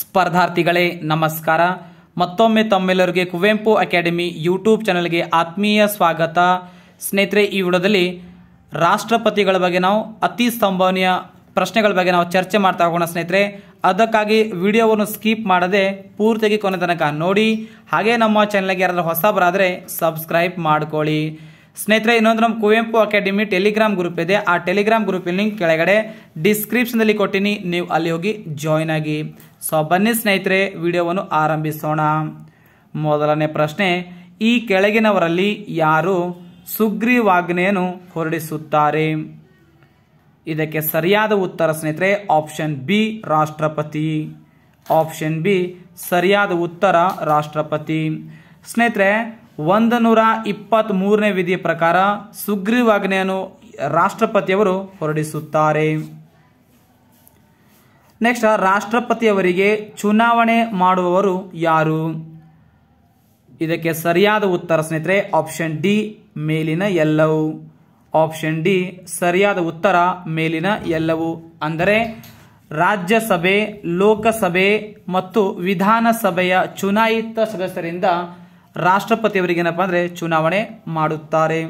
ಸ್ಪರ್ಧಾರ್ಥಿಗಳೇ ನಮಸ್ಕಾರ ಮತ್ತೊಮ್ಮೆ ತಮ್ಮೆಲ್ಲರಿಗೆ Kuvempu academy YouTube ಚಾನಲ್ಗೆ ಆತ್ಮೀಯ ಸ್ವಾಗತ ಸ್ನೇಹಿತರೆ ಈ ವಿಡಿಯೋದಲ್ಲಿ ರಾಷ್ಟ್ರಪತಿಗಳ ಬಗ್ಗೆ ನಾವು ಅತಿ ಸಂಭವನೀಯ ಪ್ರಶ್ನೆಗಳ ಬಗ್ಗೆ ನಾವು ಚರ್ಚೆ ಮಾಡ್ತಾ ಹೋಗೋಣ ಸ್ನೇಹಿತರೆ ಅದಕ್ಕಾಗಿ ವಿಡಿಯೋವನ್ನು ಸ್ಕಿಪ್ ಮಾಡದೆ ಪೂರ್ತಿಯಾಗಿ ಕೊನೆ ತನಕ ನೋಡಿ ಹಾಗೆ ನಮ್ಮ ಚಾನಲ್ಗೆ ಯಾರಾದರೂ ಬರಾದರೆ ಸಬ್ಸ್ಕ್ರೈಬ್ ಮಾಡಿಕೊಳ್ಳಿ ಸ್ನೇಹಿತರೆ ಇನ್ನೊಂದು ನಮ್ಮ ಕುವೆಂಪು ಅಕಾಡೆಮಿ ಟೆಲಿಗ್ರಾಮ್ ಗ್ರೂಪ್ ಇದೆ ಆ ಟೆಲಿಗ್ರಾಮ್ ಗ್ರೂಪಿನ ಲಿಂಕ್ ಕೆಳಗಡೆ ಅಲ್ಲಿ ಕೊಟ್ಟಿನಿ ನೀವು ಅಲ್ಲಿ ಹೋಗಿ ಜಾಯ್ನ್ ಆಗಿ ಸೊ ಬನ್ನಿ ಸ್ನೇಹಿತರೆ ವಿಡಿಯೋವನ್ನು ಆರಂಭಿಸೋಣ ಮೊದಲನೇ ಪ್ರಶ್ನೆ ಈ ಕೆಳಗಿನವರಲ್ಲಿ ಯಾರು ಸುಗ್ರೀವಾಜ್ಞೆಯನ್ನು ಹೊರಡಿಸುತ್ತಾರೆ ಇದಕ್ಕೆ ಸರಿಯಾದ ಉತ್ತರ ಸ್ನೇಹಿತರೆ ಆಪ್ಷನ್ ಬಿ ರಾಷ್ಟ್ರಪತಿ ಆಪ್ಷನ್ ಬಿ ಸರಿಯಾದ ಉತ್ತರ ರಾಷ್ಟ್ರಪತಿ ಸ್ನೇಹಿತರೆ ಒಂದು ನೂರ ಇಪ್ಪತ್ತ್ಮೂರನೇ ವಿಧಿಯ ಪ್ರಕಾರ ಸುಗ್ರೀವಾಜ್ಞೆಯನ್ನು ರಾಷ್ಟ್ರಪತಿಯವರು ಹೊರಡಿಸುತ್ತಾರೆ ನೆಕ್ಸ್ಟ್ ರಾಷ್ಟ್ರಪತಿಯವರಿಗೆ ಚುನಾವಣೆ ಮಾಡುವವರು ಯಾರು ಇದಕ್ಕೆ ಸರಿಯಾದ ಉತ್ತರ ಸ್ನೇಹಿತರೆ ಆಪ್ಷನ್ ಡಿ ಮೇಲಿನ ಎಲ್ಲವು ಆಪ್ಷನ್ ಡಿ ಸರಿಯಾದ ಉತ್ತರ ಮೇಲಿನ ಎಲ್ಲವು ಅಂದರೆ ರಾಜ್ಯಸಭೆ ಲೋಕಸಭೆ ಮತ್ತು ವಿಧಾನಸಭೆಯ ಚುನಾಯಿತ ಸದಸ್ಯರಿಂದ ರಾಷ್ಟ್ರಪತಿಯವರಿಗೇನಪ್ಪ ಅಂದರೆ ಚುನಾವಣೆ ಮಾಡುತ್ತಾರೆ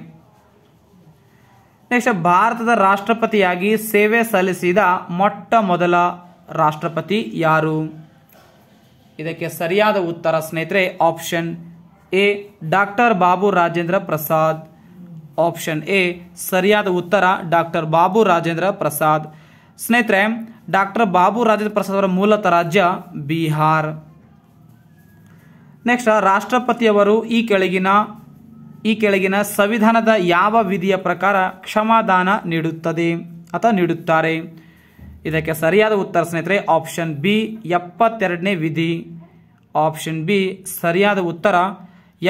ನೆಕ್ಸ್ಟ್ ಭಾರತದ ರಾಷ್ಟ್ರಪತಿಯಾಗಿ ಸೇವೆ ಸಲ್ಲಿಸಿದ ಮೊಟ್ಟ ಮೊದಲ ರಾಷ್ಟ್ರಪತಿ ಯಾರು ಇದಕ್ಕೆ ಸರಿಯಾದ ಉತ್ತರ ಸ್ನೇಹಿತರೆ option A doctor Babu Rajendra Prasad option A ಸರಿಯಾದ ಉತ್ತರ ಡಾಕ್ಟರ್ ಬಾಬು ರಾಜೇಂದ್ರ ಪ್ರಸಾದ್ ಸ್ನೇಹಿತರೆ ಡಾಕ್ಟರ್ ಬಾಬು ರಾಜೇಂದ್ರ ಪ್ರಸಾದ್ ಅವರ ಮೂಲತಃ ರಾಜ್ಯ ಬಿಹಾರ್ ನೆಕ್ಸ್ಟ್ ರಾಷ್ಟ್ರಪತಿಯವರು ಈ ಕೆಳಗಿನ ಈ ಕೆಳಗಿನ ಸಂವಿಧಾನದ ಯಾವ ವಿಧಿಯ ಪ್ರಕಾರ ಕ್ಷಮಾದಾನ ನೀಡುತ್ತದೆ ಅಥವಾ ನೀಡುತ್ತಾರೆ ಇದಕ್ಕೆ ಸರಿಯಾದ ಉತ್ತರ ಸ್ನೇಹಿತರೆ ಆಪ್ಷನ್ ಬಿ ಎಪ್ಪತ್ತೆರಡನೇ ವಿಧಿ ಆಪ್ಷನ್ ಬಿ ಸರಿಯಾದ ಉತ್ತರ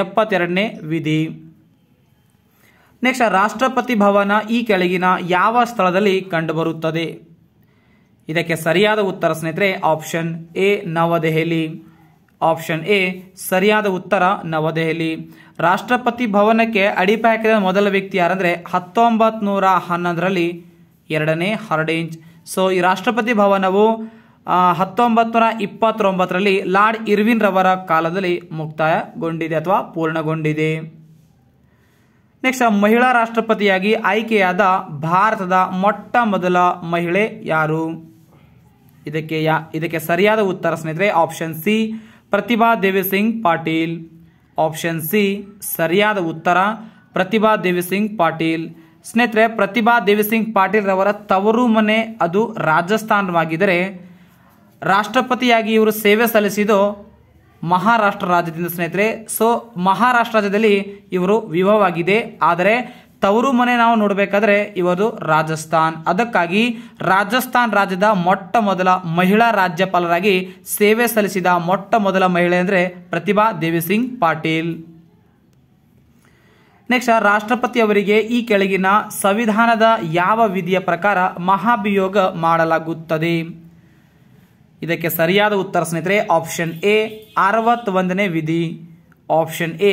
ಎಪ್ಪತ್ತೆರಡನೇ ವಿಧಿ ನೆಕ್ಸ್ಟ್ ರಾಷ್ಟ್ರಪತಿ ಭವನ ಈ ಕೆಳಗಿನ ಯಾವ ಸ್ಥಳದಲ್ಲಿ ಕಂಡುಬರುತ್ತದೆ ಇದಕ್ಕೆ ಸರಿಯಾದ ಉತ್ತರ ಸ್ನೇಹಿತರೆ option A Navadehali option A ಸರಿಯಾದ ಉತ್ತರ ನವದೆಹಲಿ ರಾಷ್ಟ್ರಪತಿ ಭವನಕ್ಕೆ ಅಡಿಪಾಕಿದ ಮೊದಲ ವ್ಯಕ್ತಿ ಯಾರಂದ್ರೆ ಹತ್ತೊಂಬತ್ತು ನೂರ ಹನ್ನೊಂದರಲ್ಲಿ ಎರಡನೇ ಹರ್ಡೇಂಜ್ ಸೊ ಈ ರಾಷ್ಟ್ರಪತಿ ಭವನವು ಹತ್ತೊಂಬತ್ ನೂರ ಇಪ್ಪತ್ತೊಂಬತ್ತರಲ್ಲಿ ಲಾರ್ಡ್ ಇರ್ವಿನ್ ರವರ ಕಾಲದಲ್ಲಿ ಮುಕ್ತಾಯಗೊಂಡಿದೆ ಅಥವಾ ಪೂರ್ಣಗೊಂಡಿದೆ ನೆಕ್ಸ್ಟ್ ಮಹಿಳಾ ರಾಷ್ಟ್ರಪತಿಯಾಗಿ ಆಯ್ಕೆಯಾದ ಭಾರತದ ಮೊಟ್ಟ ಮೊದಲ ಮಹಿಳೆ ಯಾರು ಇದಕ್ಕೆ ಯಾ ಇದಕ್ಕೆ ಸರಿಯಾದ ಉತ್ತರ ಸ್ನೇಹಿತರೆ option C Pratibha Singh Patil option C ಸರಿಯಾದ ಉತ್ತರ ಪ್ರತಿಭಾ ಸಿಂಗ್ ಪಾಟೀಲ್ ಸ್ನೇಹಿತರೆ ಪ್ರತಿಭಾ ದೇವಿಸಿಂಗ್ ಪಾಟೀಲ್ ರವರ ತವರು ಮನೆ ಅದು ರಾಜಸ್ಥಾನವಾಗಿದ್ದರೆ ರಾಷ್ಟ್ರಪತಿಯಾಗಿ ಇವರು ಸೇವೆ ಸಲ್ಲಿಸಿದ್ದು ಮಹಾರಾಷ್ಟ್ರ ರಾಜ್ಯದಿಂದ ಸ್ನೇಹಿತರೆ ಸೊ ಮಹಾರಾಷ್ಟ್ರ ರಾಜ್ಯದಲ್ಲಿ ಇವರು ವಿವಾಹವಾಗಿದೆ ಆದರೆ ತವರು ಮನೆ ನಾವು ನೋಡಬೇಕಾದ್ರೆ ಇವರು ರಾಜಸ್ಥಾನ್ ಅದಕ್ಕಾಗಿ ರಾಜಸ್ಥಾನ್ ರಾಜ್ಯದ ಮೊಟ್ಟ ಮೊದಲ ಮಹಿಳಾ ರಾಜ್ಯಪಾಲರಾಗಿ ಸೇವೆ ಸಲ್ಲಿಸಿದ ಮೊಟ್ಟ ಮೊದಲ ಮಹಿಳೆ ಅಂದರೆ ಪ್ರತಿಭಾ ದೇವಿ ಸಿಂಗ್ ಪಾಟೀಲ್ ನೆಕ್ಸ್ಟ್ ರಾಷ್ಟ್ರಪತಿ ಅವರಿಗೆ ಈ ಕೆಳಗಿನ ಸಂವಿಧಾನದ ಯಾವ ವಿಧಿಯ ಪ್ರಕಾರ ಮಹಾಭಿಯೋಗ ಮಾಡಲಾಗುತ್ತದೆ ಇದಕ್ಕೆ ಸರಿಯಾದ ಉತ್ತರ ಸ್ನೇಹಿತರೆ ಆಪ್ಷನ್ ಎ ಅರವತ್ತೊಂದನೇ ವಿಧಿ ಆಪ್ಷನ್ ಎ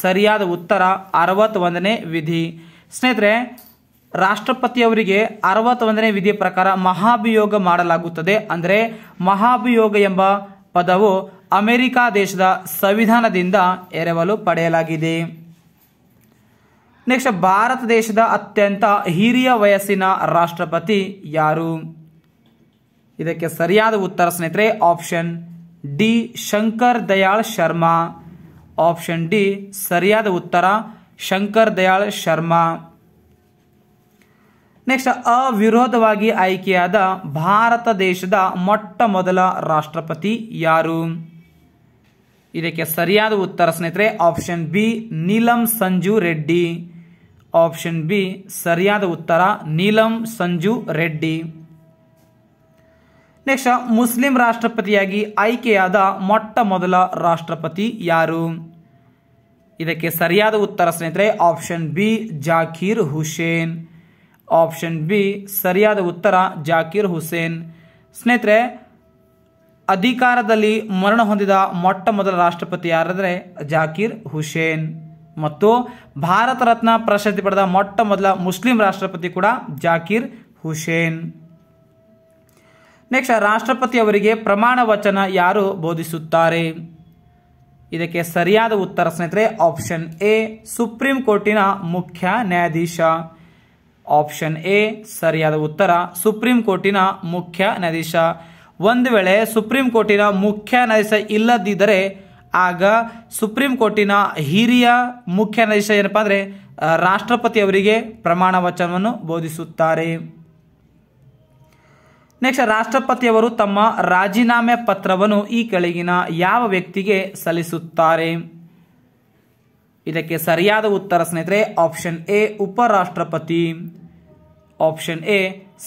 ಸರಿಯಾದ ಉತ್ತರ ಅರವತ್ತೊಂದನೇ ವಿಧಿ ಸ್ನೇಹಿತರೆ ರಾಷ್ಟ್ರಪತಿಯವರಿಗೆ ಅರವತ್ತೊಂದನೇ ವಿಧಿಯ ಪ್ರಕಾರ ಮಹಾಭಿಯೋಗ ಮಾಡಲಾಗುತ್ತದೆ ಅಂದರೆ ಮಹಾಭಿಯೋಗ ಎಂಬ ಪದವು ಅಮೆರಿಕ ದೇಶದ ಸಂವಿಧಾನದಿಂದ ಎರವಲು ಪಡೆಯಲಾಗಿದೆ ನೆಕ್ಸ್ಟ್ ಭಾರತ ದೇಶದ ಅತ್ಯಂತ ಹಿರಿಯ ವಯಸ್ಸಿನ ರಾಷ್ಟ್ರಪತಿ ಯಾರು ಇದಕ್ಕೆ ಸರಿಯಾದ ಉತ್ತರ ಸ್ನೇಹಿತರೆ option D Shankar Dayal Sharma option D ಸರಿಯಾದ ಉತ್ತರ ಶಂಕರ್ ದಯಾಳ್ ಶರ್ಮಾ ನೆಕ್ಸ್ಟ್ ಅವಿರೋಧವಾಗಿ ಆಯ್ಕೆಯಾದ ಭಾರತ ದೇಶದ ಮೊಟ್ಟ ಮೊದಲ ರಾಷ್ಟ್ರಪತಿ ಯಾರು ಇದಕ್ಕೆ ಸರಿಯಾದ ಉತ್ತರ ಸ್ನೇಹಿತರೆ option B Neelam Sanju Reddy option B ಸರಿಯಾದ ಉತ್ತರ ನೀಲಂ ಸಂಜು ರೆಡ್ಡಿ ನೆಕ್ಸ್ಟ್ ಮುಸ್ಲಿಂ ರಾಷ್ಟ್ರಪತಿಯಾಗಿ ಆಯ್ಕೆಯಾದ ಮೊಟ್ಟ ಮೊದಲ ರಾಷ್ಟ್ರಪತಿ ಯಾರು ಇದಕ್ಕೆ ಸರಿಯಾದ ಉತ್ತರ ಸ್ನೇಹಿತರೆ option B Zakir Hussain option B ಸರಿಯಾದ ಉತ್ತರ ಜಾಕೀರ್ ಹುಸೇನ್ ಸ್ನೇಹಿತರೆ ಅಧಿಕಾರದಲ್ಲಿ ಮರಣ ಹೊಂದಿದ ಮೊಟ್ಟ ಮೊದಲ ರಾಷ್ಟ್ರಪತಿ ಯಾರಂದರೆ ಜಾಕೀರ್ ಹುಸೇನ್ ಮತ್ತು ಭಾರತ ರತ್ನ ಪ್ರಶಸ್ತಿ ಪಡೆದ ಮೊಟ್ಟ ಮೊದಲ ಮುಸ್ಲಿಂ ರಾಷ್ಟ್ರಪತಿ ಕೂಡ ಜಾಕೀರ್ ಹುಸೇನ್ ನೆಕ್ಸ್ಟ್ ಅವರಿಗೆ ಪ್ರಮಾಣ ವಚನ ಯಾರು ಬೋಧಿಸುತ್ತಾರೆ ಇದಕ್ಕೆ ಸರಿಯಾದ ಉತ್ತರ ಸ್ನೇಹಿತರೆ ಆಪ್ಷನ್ ಎ ಸುಪ್ರೀಂ ಕೋರ್ಟಿನ ಮುಖ್ಯ ನ್ಯಾಯಾಧೀಶ ಆಪ್ಷನ್ ಎ ಸರಿಯಾದ ಉತ್ತರ ಸುಪ್ರೀಂ ಕೋರ್ಟಿನ ಮುಖ್ಯ ನ್ಯಾಯಾಧೀಶ ಒಂದು ವೇಳೆ ಸುಪ್ರೀಂ ಕೋರ್ಟಿನ ಮುಖ್ಯ ನ್ಯಾಯಾಧೀಶ ಇಲ್ಲದಿದ್ದರೆ ಆಗ ಸುಪ್ರೀಂ ಕೋರ್ಟಿನ ಹಿರಿಯ ಮುಖ್ಯ ನ್ಯಾಯಾಧೀಶ ಏನಪ್ಪ ಅಂದರೆ ಅವರಿಗೆ ಪ್ರಮಾಣ ವಚನವನ್ನು ಬೋಧಿಸುತ್ತಾರೆ ನೆಕ್ಸ್ಟ್ ರಾಷ್ಟ್ರಪತಿಯವರು ತಮ್ಮ ರಾಜೀನಾಮೆ ಪತ್ರವನ್ನು ಈ ಕೆಳಗಿನ ಯಾವ ವ್ಯಕ್ತಿಗೆ ಸಲ್ಲಿಸುತ್ತಾರೆ ಇದಕ್ಕೆ ಸರಿಯಾದ ಉತ್ತರ ಸ್ನೇಹಿತರೆ ಆಪ್ಷನ್ ಎ ಉಪರಾಷ್ಟ್ರಪತಿ ಆಪ್ಷನ್ ಎ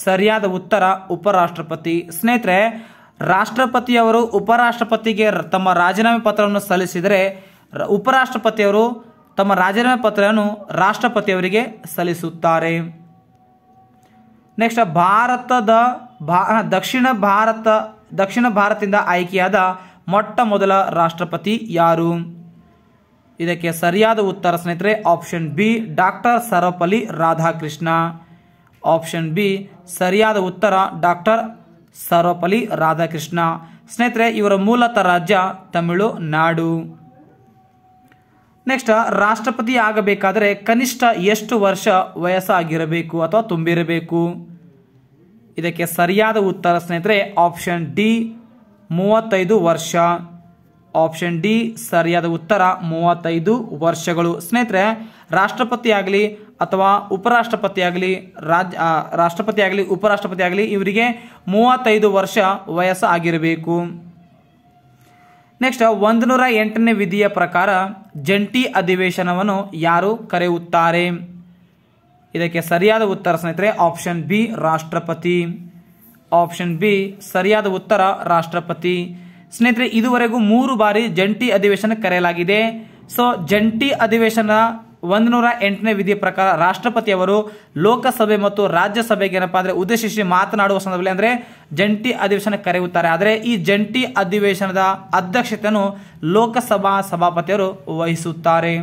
ಸರಿಯಾದ ಉತ್ತರ ಉಪರಾಷ್ಟ್ರಪತಿ ಸ್ನೇಹಿತರೆ ರಾಷ್ಟ್ರಪತಿಯವರು ಉಪರಾಷ್ಟ್ರಪತಿಗೆ ತಮ್ಮ ರಾಜೀನಾಮೆ ಪತ್ರವನ್ನು ಸಲ್ಲಿಸಿದರೆ ಉಪರಾಷ್ಟ್ರಪತಿಯವರು ತಮ್ಮ ರಾಜೀನಾಮೆ ಪತ್ರವನ್ನು ರಾಷ್ಟ್ರಪತಿಯವರಿಗೆ ಸಲ್ಲಿಸುತ್ತಾರೆ ನೆಕ್ಸ್ಟ್ ಭಾರತದ ಭಾ ದಕ್ಷಿಣ ಭಾರತ ದಕ್ಷಿಣ ಭಾರತದಿಂದ ಆಯ್ಕೆಯಾದ ಮೊಟ್ಟ ಮೊದಲ ರಾಷ್ಟ್ರಪತಿ ಯಾರು ಇದಕ್ಕೆ ಸರಿಯಾದ ಉತ್ತರ ಸ್ನೇಹಿತರೆ option B doctor Sarvepalli Radhakrishna option B ಸರಿಯಾದ ಉತ್ತರ ಡಾಕ್ಟರ್ ಸರ್ವಪಲ್ಲಿ ರಾಧಾಕೃಷ್ಣ ಸ್ನೇಹಿತರೆ ಇವರ ಮೂಲತ ರಾಜ್ಯ ತಮಿಳುನಾಡು ನೆಕ್ಸ್ಟ್ ರಾಷ್ಟ್ರಪತಿ ಆಗಬೇಕಾದರೆ ಕನಿಷ್ಠ ಎಷ್ಟು ವರ್ಷ ವಯಸ್ಸಾಗಿರಬೇಕು ಅಥವಾ ತುಂಬಿರಬೇಕು ಇದಕ್ಕೆ ಸರಿಯಾದ ಉತ್ತರ ಸ್ನೇಹಿತರೆ ಆಪ್ಷನ್ ಡಿ ಮೂವತ್ತೈದು ವರ್ಷ ಆಪ್ಷನ್ ಡಿ ಸರಿಯಾದ ಉತ್ತರ ಮೂವತ್ತೈದು ವರ್ಷಗಳು ಸ್ನೇಹಿತರೆ ರಾಷ್ಟ್ರಪತಿ ಆಗಲಿ ಅಥವಾ ಉಪರಾಷ್ಟ್ರಪತಿ ಆಗಲಿ ರಾಜ್ ರಾಷ್ಟ್ರಪತಿ ಆಗಲಿ ಉಪರಾಷ್ಟ್ರಪತಿ ಆಗಲಿ ಇವರಿಗೆ ಮೂವತ್ತೈದು ವರ್ಷ ವಯಸ್ಸಾಗಿರಬೇಕು ನೆಕ್ಸ್ಟ್ ಒಂದು ನೂರ ಎಂಟನೇ ವಿಧಿಯ ಪ್ರಕಾರ ಜಂಟಿ ಅಧಿವೇಶನವನ್ನು ಯಾರು ಕರೆಯುತ್ತಾರೆ ಇದಕ್ಕೆ ಸರಿಯಾದ ಉತ್ತರ ಸ್ನೇಹಿತರೆ ಆಪ್ಷನ್ ಬಿ ರಾಷ್ಟ್ರಪತಿ ಆಪ್ಷನ್ ಬಿ ಸರಿಯಾದ ಉತ್ತರ ರಾಷ್ಟ್ರಪತಿ ಸ್ನೇಹಿತರೆ ಇದುವರೆಗೂ ಮೂರು ಬಾರಿ ಜಂಟಿ ಅಧಿವೇಶನ ಕರೆಯಲಾಗಿದೆ ಸೊ ಜಂಟಿ ಅಧಿವೇಶನ ಒಂದು ನೂರ ಎಂಟನೇ ವಿಧಿಯ ಪ್ರಕಾರ ಅವರು ಲೋಕಸಭೆ ಮತ್ತು ರಾಜ್ಯಸಭೆಗೆ ಏನಪ್ಪಾ ಅಂದರೆ ಉದ್ದೇಶಿಸಿ ಮಾತನಾಡುವ ಸಂದರ್ಭದಲ್ಲಿ ಅಂದರೆ ಜಂಟಿ ಅಧಿವೇಶನ ಕರೆಯುತ್ತಾರೆ ಆದರೆ ಈ ಜಂಟಿ ಅಧಿವೇಶನದ ಅಧ್ಯಕ್ಷತೆಯನ್ನು ಲೋಕಸಭಾ ಸಭಾಪತಿಯವರು ವಹಿಸುತ್ತಾರೆ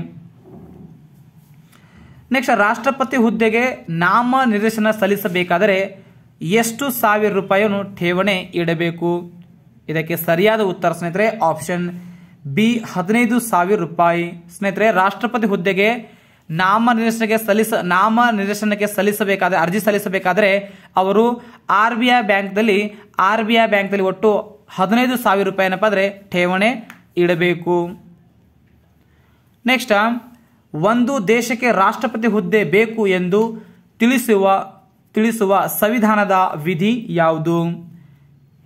ನೆಕ್ಸ್ಟ್ ರಾಷ್ಟ್ರಪತಿ ಹುದ್ದೆಗೆ ನಾಮ ನಿರ್ದೇಶನ ಸಲ್ಲಿಸಬೇಕಾದರೆ ಎಷ್ಟು ಸಾವಿರ ರೂಪಾಯಿಯನ್ನು ಠೇವಣಿ ಇಡಬೇಕು ಇದಕ್ಕೆ ಸರಿಯಾದ ಉತ್ತರ ಸ್ನೇಹಿತರೆ ಆಪ್ಷನ್ ಬಿ ಹದಿನೈದು ಸಾವಿರ ರೂಪಾಯಿ ಸ್ನೇಹಿತರೆ ರಾಷ್ಟ್ರಪತಿ ಹುದ್ದೆಗೆ ನಾಮ ನಿರ್ದೇಶನಕ್ಕೆ ಸಲ್ಲಿಸ ನಾಮ ನಿರ್ದೇಶನಕ್ಕೆ ಸಲ್ಲಿಸಬೇಕಾದ ಅರ್ಜಿ ಸಲ್ಲಿಸಬೇಕಾದರೆ ಅವರು ಆರ್ ಬಿ ಐ ಬ್ಯಾಂಕ್ದಲ್ಲಿ ಆರ್ ಬಿ ಐ ಬ್ಯಾಂಕ್ದಲ್ಲಿ ಒಟ್ಟು ಹದಿನೈದು ಸಾವಿರ ರೂಪಾಯಿ ಏನಪ್ಪ ಅಂದರೆ ಠೇವಣಿ ಇಡಬೇಕು ನೆಕ್ಸ್ಟ್ ಒಂದು ದೇಶಕ್ಕೆ ರಾಷ್ಟ್ರಪತಿ ಹುದ್ದೆ ಬೇಕು ಎಂದು ತಿಳಿಸುವ ತಿಳಿಸುವ ಸಂವಿಧಾನದ ವಿಧಿ ಯಾವುದು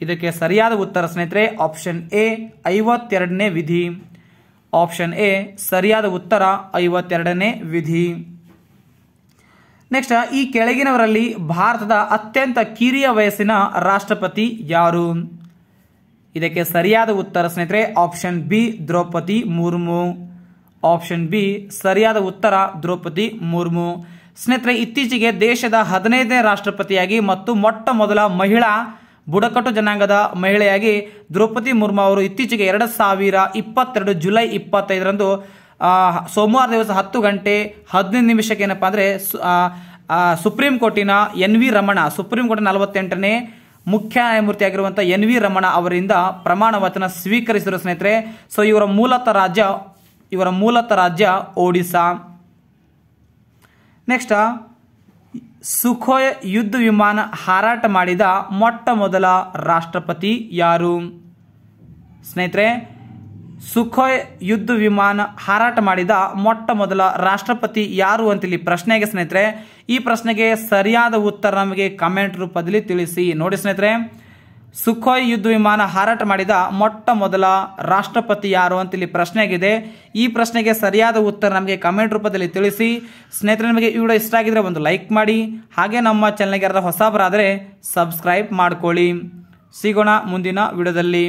ಇದಕ್ಕೆ ಸರಿಯಾದ ಉತ್ತರ ಸ್ನೇಹಿತರೆ ಆಪ್ಷನ್ ಎ ಐವತ್ತೆರಡನೇ ವಿಧಿ ಆಪ್ಷನ್ ಎ ಸರಿಯಾದ ಉತ್ತರ ಐವತ್ತೆರಡನೇ ವಿಧಿ ನೆಕ್ಸ್ಟ್ ಈ ಕೆಳಗಿನವರಲ್ಲಿ ಭಾರತದ ಅತ್ಯಂತ ಕಿರಿಯ ವಯಸ್ಸಿನ ರಾಷ್ಟ್ರಪತಿ ಯಾರು ಇದಕ್ಕೆ ಸರಿಯಾದ ಉತ್ತರ ಸ್ನೇಹಿತರೆ option B Draupadi Murmu option B ಸರಿಯಾದ ಉತ್ತರ ದ್ರೌಪದಿ ಮುರ್ಮು ಸ್ನೇಹಿತರೆ ಇತ್ತೀಚೆಗೆ ದೇಶದ ಹದಿನೈದನೇ ರಾಷ್ಟ್ರಪತಿಯಾಗಿ ಮತ್ತು ಮೊಟ್ಟ ಮೊದಲ ಮಹಿಳಾ ಬುಡಕಟ್ಟು ಜನಾಂಗದ ಮಹಿಳೆಯಾಗಿ ದ್ರೌಪದಿ ಮುರ್ಮು ಅವರು ಇತ್ತೀಚೆಗೆ ಎರಡು ಸಾವಿರ ಇಪ್ಪತ್ತೆರಡು ಜುಲೈ ಇಪ್ಪತ್ತೈದರಂದು ಸೋಮವಾರ ದಿವಸ ಹತ್ತು ಗಂಟೆ ಹದಿನೈದು ನಿಮಿಷಕ್ಕೆ ಏನಪ್ಪ ಅಂದರೆ ಸುಪ್ರೀಂ ಕೋರ್ಟಿನ ಎನ್ ವಿ ರಮಣ ಸುಪ್ರೀಂ ಕೋರ್ಟಿನ ನಲವತ್ತೆಂಟನೇ ಮುಖ್ಯ ನ್ಯಾಯಮೂರ್ತಿಯಾಗಿರುವಂಥ ಎನ್ ವಿ ರಮಣ ಅವರಿಂದ ಪ್ರಮಾಣ ವಚನ ಸ್ವೀಕರಿಸಿದರು ಸ್ನೇಹಿತರೆ ಸೊ ಇವರ ಮೂಲತಃ ರಾಜ್ಯ ಇವರ ಮೂಲತಃ ರಾಜ್ಯ ಒಡಿಸ್ಸಾ ನೆಕ್ಸ್ಟ್ ಸುಖೋಯ್ ಯುದ್ಧ ವಿಮಾನ ಹಾರಾಟ ಮಾಡಿದ ಮೊಟ್ಟ ಮೊದಲ ರಾಷ್ಟ್ರಪತಿ ಯಾರು ಸ್ನೇಹಿತರೆ ಸುಖೋಯ್ ಯುದ್ಧ ವಿಮಾನ ಹಾರಾಟ ಮಾಡಿದ ಮೊಟ್ಟ ಮೊದಲ ರಾಷ್ಟ್ರಪತಿ ಯಾರು ಅಂತೇಳಿ ಪ್ರಶ್ನೆಗೆ ಸ್ನೇಹಿತರೆ ಈ ಪ್ರಶ್ನೆಗೆ ಸರಿಯಾದ ಉತ್ತರ ನಮಗೆ ಕಮೆಂಟ್ ರೂಪದಲ್ಲಿ ತಿಳಿಸಿ ನೋಡಿ ಸ್ನೇಹಿತರೆ ಸುಖೋಯ್ ಯುದ್ಧ ವಿಮಾನ ಹಾರಾಟ ಮಾಡಿದ ಮೊಟ್ಟ ಮೊದಲ ರಾಷ್ಟ್ರಪತಿ ಯಾರು ಅಂತ ಇಲ್ಲಿ ಪ್ರಶ್ನೆಯಾಗಿದೆ ಈ ಪ್ರಶ್ನೆಗೆ ಸರಿಯಾದ ಉತ್ತರ ನಮಗೆ ಕಮೆಂಟ್ ರೂಪದಲ್ಲಿ ತಿಳಿಸಿ ಸ್ನೇಹಿತರೆ ನಿಮಗೆ ಈ ವಿಡಿಯೋ ಇಷ್ಟ ಆಗಿದ್ರೆ ಒಂದು ಲೈಕ್ ಮಾಡಿ ಹಾಗೆ ನಮ್ಮ ಚಾನಲ್ಗೆ ಯಾರಾದರೂ ಹೊಸಬರಾದರೆ ಸಬ್ಸ್ಕ್ರೈಬ್ ಮಾಡಿಕೊಳ್ಳಿ ಸಿಗೋಣ ಮುಂದಿನ ವಿಡಿಯೋದಲ್ಲಿ